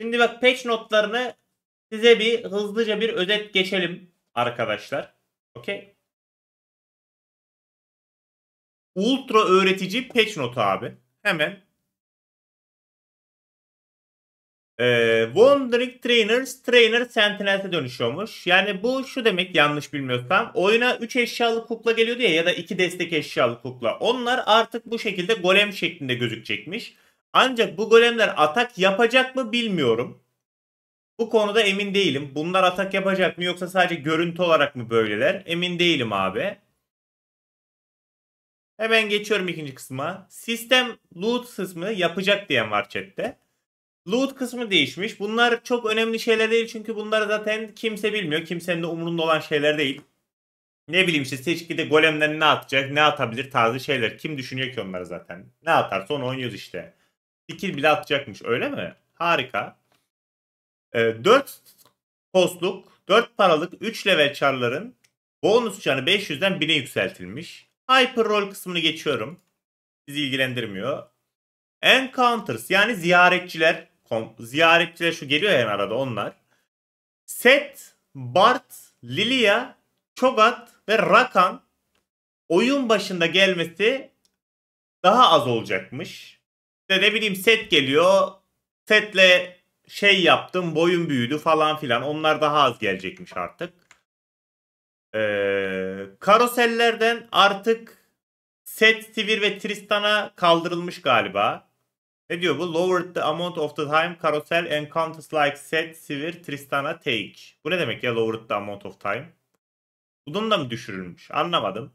Şimdi bak patch notlarını size bir hızlıca bir özet geçelim arkadaşlar. Okey. Ultra öğretici patch notu abi. Hemen. Ee, Wandering Trainers Trainer Sentinel'e dönüşüyormuş. Yani bu şu demek yanlış bilmiyorsam. Oyuna 3 eşyalı kukla geliyordu ya ya da 2 destek eşyalı kukla. Onlar artık bu şekilde golem şeklinde gözükecekmiş. Ancak bu golemler atak yapacak mı bilmiyorum. Bu konuda emin değilim. Bunlar atak yapacak mı yoksa sadece görüntü olarak mı böyleler? Emin değilim abi. Hemen geçiyorum ikinci kısma. Sistem loot kısmı yapacak diyen var chatte. Loot kısmı değişmiş. Bunlar çok önemli şeyler değil çünkü bunları zaten kimse bilmiyor. Kimsenin de umurunda olan şeyler değil. Ne bileyim işte seçkide golemden ne atacak, ne atabilir tarzı şeyler. Kim düşünecek ki onları zaten? Ne atarsa onu oynuyoruz işte. Dikil bile atacakmış öyle mi? Harika. E, ee, 4 postluk 4 paralık 3 level çarların bonus çarı 500'den 1000'e yükseltilmiş. Hyper roll kısmını geçiyorum. Bizi ilgilendirmiyor. Encounters yani ziyaretçiler ziyaretçiler şu geliyor yani arada onlar. Set, Bart, Lilia, Çogat ve Rakan oyun başında gelmesi daha az olacakmış ne bileyim set geliyor. Setle şey yaptım boyun büyüdü falan filan. Onlar daha az gelecekmiş artık. Ee, karosellerden artık Set, Sivir ve Tristan'a kaldırılmış galiba. Ne diyor bu? Lowered the amount of the time carousel encounters like Set, Sivir, Tristan'a take. Bu ne demek ya lowered the amount of time? Bunun da mı düşürülmüş? Anlamadım.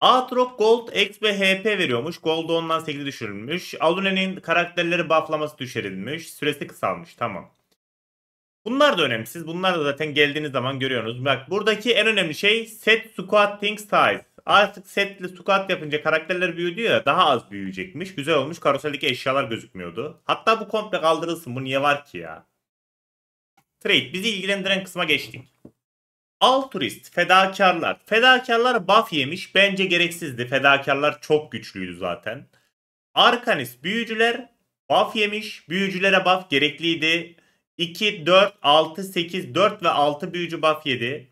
Aatrop Gold, X ve HP veriyormuş. Gold ondan 8'e düşürülmüş. Alune'nin karakterleri bufflaması düşerilmiş, Süresi kısalmış. Tamam. Bunlar da önemsiz. Bunlar da zaten geldiğiniz zaman görüyorsunuz. Bak buradaki en önemli şey set squatting size. Artık setli squat yapınca karakterler büyüdü ya daha az büyüyecekmiş. Güzel olmuş. Karoseldeki eşyalar gözükmüyordu. Hatta bu komple kaldırılsın. Bu niye var ki ya? Trade. Bizi ilgilendiren kısma geçtik. Altruist, fedakarlar. Fedakarlar buff yemiş. Bence gereksizdi. Fedakarlar çok güçlüydü zaten. Arkanist, büyücüler buff yemiş. Büyücülere buff gerekliydi. 2, 4, 6, 8, 4 ve 6 büyücü buff yedi.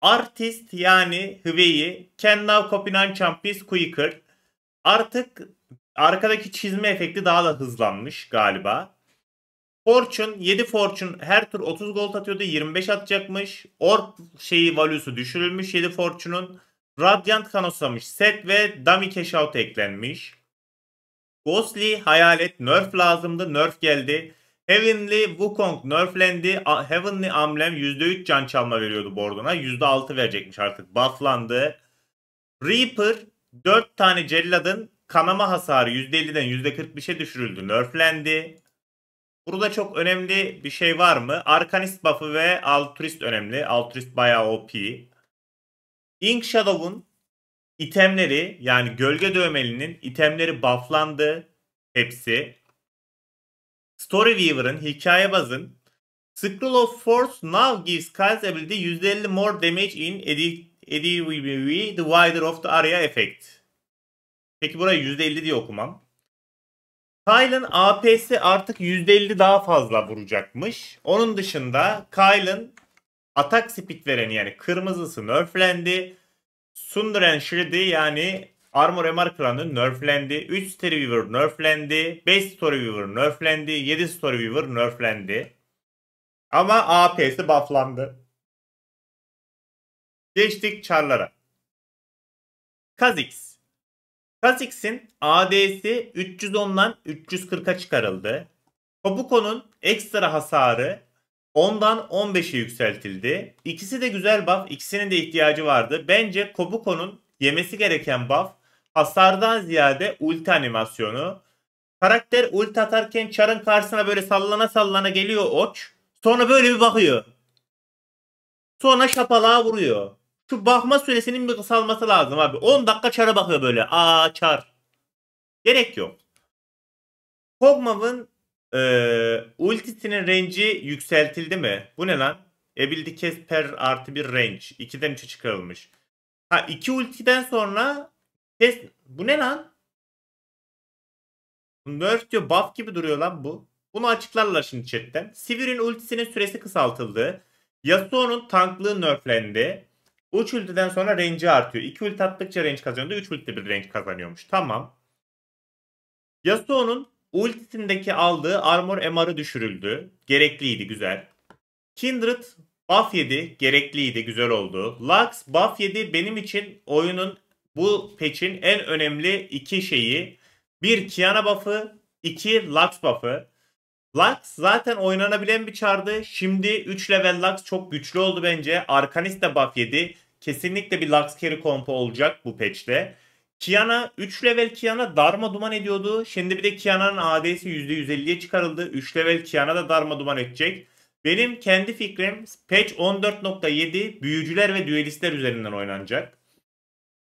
Artist yani Hüveyi, Can Now Copinan Champis Quicker. Artık arkadaki çizme efekti daha da hızlanmış galiba. Fortune 7 Fortune her tur 30 gol atıyordu 25 atacakmış. Orb şeyi valüsü düşürülmüş 7 Fortune'un. Radiant kanoslamış set ve dummy cash out eklenmiş. Ghostly hayalet nerf lazımdı nerf geldi. Heavenly Wukong nerflendi. Heavenly Amblem %3 can çalma veriyordu boarduna. %6 verecekmiş artık bufflandı. Reaper 4 tane celladın kanama hasarı %50'den %45'e düşürüldü nerflendi. Burada çok önemli bir şey var mı? Arkanist buff'ı ve altruist önemli. Altruist bayağı OP. Ink Shadow'un itemleri yani gölge dövmelinin itemleri bufflandı hepsi. Story Weaver'ın, hikaye bazın Scroll of Force now gives Kyle's ability %50 more damage in Eddie, Eddie the wider of the area effect. Peki buraya %50 diye okumam. Kyle'ın AP'si artık %50 daha fazla vuracakmış. Onun dışında Kyle'ın atak speed veren yani kırmızısı nerflendi. Sundren Shred'i yani Armor MR klanı nerflendi. 3 Storyweaver nerflendi. 5 Storyweaver nerflendi. 7 Storyweaver nerflendi. Ama AP'si bufflandı. Geçtik Charlara. Kazix. Kazix'in AD'si 310'dan 340'a çıkarıldı. Kobukonun ekstra hasarı 10'dan 15'e yükseltildi. İkisi de güzel buff. ikisinin de ihtiyacı vardı. Bence Kobuko'nun yemesi gereken buff hasardan ziyade ulti animasyonu. Karakter ulti atarken çarın karşısına böyle sallana sallana geliyor Oç. Sonra böyle bir bakıyor. Sonra şapalığa vuruyor. Şu bakma süresinin bir kısalması lazım abi. 10 dakika çara bakıyor böyle. Aa çar. Gerek yok. Kog'Maw'ın e, ultisinin range'i yükseltildi mi? Bu ne lan? Ability cast per artı bir range. 2'den 3'e çıkarılmış. Ha 2 ultiden sonra cast... Bu ne lan? Nerf diyor buff gibi duruyor lan bu. Bunu açıklarlar şimdi chatten. Sivir'in ultisinin süresi kısaltıldı. Yasuo'nun tanklığı nerflendi. 3 ultiden sonra range'i artıyor. 2 ulti attıkça range kazanıyordu. 3 ulti bir range kazanıyormuş. Tamam. Yasuo'nun ultisindeki aldığı armor MR'ı düşürüldü. Gerekliydi güzel. Kindred buff yedi. Gerekliydi güzel oldu. Lux buff yedi. Benim için oyunun bu patch'in en önemli iki şeyi. Bir Kiana buff'ı, iki Lux buff'ı. Lux zaten oynanabilen bir çardı. Şimdi 3 level Lux çok güçlü oldu bence. Arkanist de buff yedi. Kesinlikle bir Lux carry kompo olacak bu patch'te. Kiana 3 level Kiana darma duman ediyordu. Şimdi bir de Kiana'nın AD'si %150'ye çıkarıldı. 3 level Kiana da darma duman edecek. Benim kendi fikrim patch 14.7 büyücüler ve düelistler üzerinden oynanacak.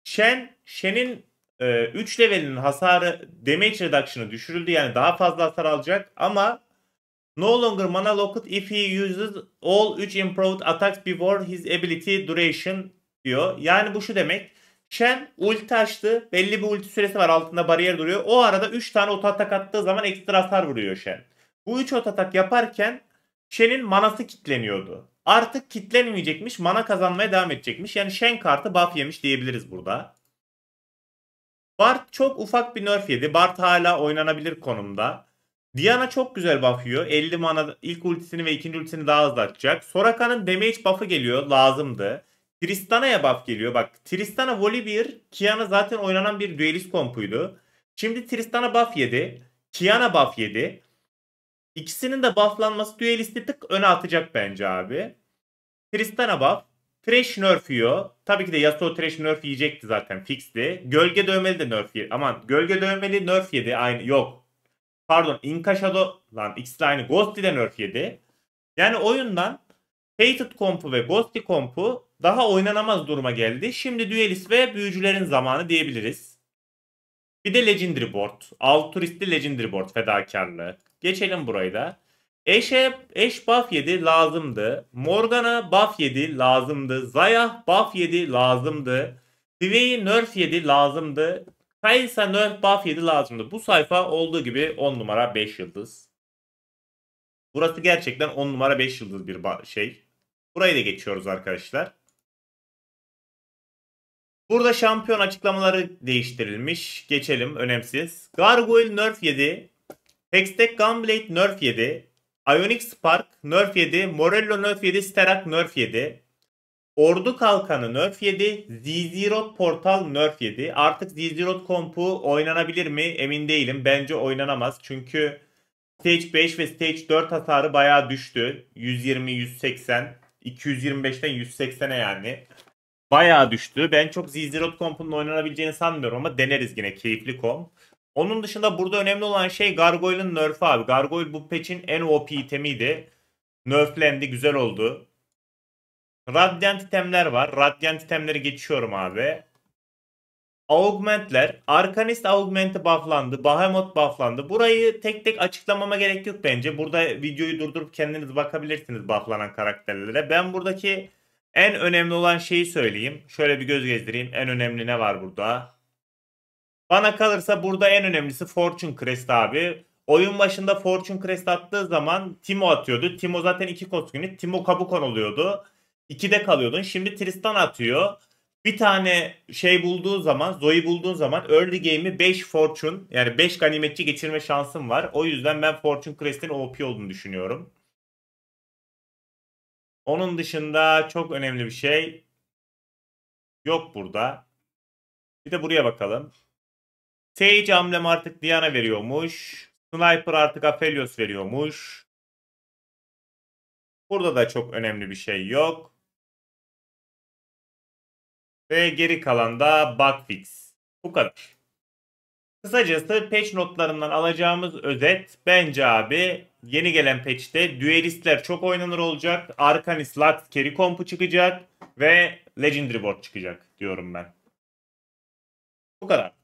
Shen, Shen'in 3 e, level'in hasarı damage reduction'ı düşürüldü yani daha fazla hasar alacak ama No longer mana locked if he uses all 3 improved attacks before his ability duration diyor. Yani bu şu demek. Shen ulti açtı. Belli bir ulti süresi var altında bariyer duruyor. O arada 3 tane oto atak attığı zaman ekstra hasar vuruyor Shen. Bu 3 oto atak yaparken Shen'in manası kitleniyordu. Artık kitlenmeyecekmiş. Mana kazanmaya devam edecekmiş. Yani Shen kartı buff yemiş diyebiliriz burada. Bart çok ufak bir nerf yedi. Bart hala oynanabilir konumda. Diana çok güzel buff'ıyor. 50 mana ilk ultisini ve ikinci ultisini daha hızlı atacak. Soraka'nın damage buff'ı geliyor. Lazımdı. Tristana'ya buff geliyor. Bak Tristana Volibear, Kiana zaten oynanan bir duelist kompuydu. Şimdi Tristana buff yedi. Kiana buff yedi. İkisinin de bufflanması duelisti tık öne atacak bence abi. Tristana buff. Thresh nerf yiyor. Tabii ki de Yasuo Thresh nerf yiyecekti zaten fixti. Gölge dövmeli de nerf yedi. Aman gölge dövmeli nerf yedi. Aynı yok pardon Inkashado lan X-Line'ı Ghostly'den nerf yedi. Yani oyundan Fated kompu ve Ghostly kompu daha oynanamaz duruma geldi. Şimdi Duelist ve büyücülerin zamanı diyebiliriz. Bir de Legendary Board. Altruistli Legendary Board fedakarlığı. Geçelim burayı da. Ashe, eş buff yedi lazımdı. Morgana buff yedi lazımdı. Zaya buff yedi lazımdı. Divey'i nerf yedi lazımdı. Kyle Sandler buff 7 lazımdı. Bu sayfa olduğu gibi 10 numara 5 yıldız. Burası gerçekten 10 numara 5 yıldız bir şey. Burayı da geçiyoruz arkadaşlar. Burada şampiyon açıklamaları değiştirilmiş. Geçelim önemsiz. Gargoyle nerf 7. Hextech Gunblade nerf 7. Ionic Spark nerf 7. Morello nerf 7. Sterak nerf 7. Ordu Kalkanı nerf yedi. Zizirot Portal nerf 7 Artık Zizirot kompu oynanabilir mi emin değilim. Bence oynanamaz. Çünkü Stage 5 ve Stage 4 hasarı bayağı düştü. 120, 180, 225'ten 180'e yani. Bayağı düştü. Ben çok Zizirot kompunun oynanabileceğini sanmıyorum ama deneriz yine keyifli komp. Onun dışında burada önemli olan şey Gargoyle'ın nerf'ı abi. Gargoyle bu patch'in en OP itemiydi. Nerflendi, güzel oldu. Radyant itemler var. Radyant itemleri geçiyorum abi. Augmentler. Arkanist augmenti bufflandı. Bahamut bufflandı. Burayı tek tek açıklamama gerek yok bence. Burada videoyu durdurup kendiniz bakabilirsiniz bufflanan karakterlere. Ben buradaki en önemli olan şeyi söyleyeyim. Şöyle bir göz gezdireyim. En önemli ne var burada? Bana kalırsa burada en önemlisi Fortune Crest abi. Oyun başında Fortune Crest attığı zaman Timo atıyordu. Timo zaten iki kostümünü. Timo Kabukon oluyordu. 2'de kalıyordun. Şimdi Tristan atıyor. Bir tane şey bulduğun zaman, Zoe bulduğun zaman early game'i 5 Fortune yani 5 ganimetçi geçirme şansın var. O yüzden ben Fortune Crest'in OP olduğunu düşünüyorum. Onun dışında çok önemli bir şey yok burada. Bir de buraya bakalım. Sage amblem artık Diana veriyormuş. Sniper artık Aphelios veriyormuş. Burada da çok önemli bir şey yok. Ve geri kalan da bug fix. Bu kadar. Kısacası patch notlarından alacağımız özet bence abi yeni gelen patch'te düelistler çok oynanır olacak. arkanis, Lux, Carry Comp'u çıkacak ve Legendary Board çıkacak diyorum ben. Bu kadar.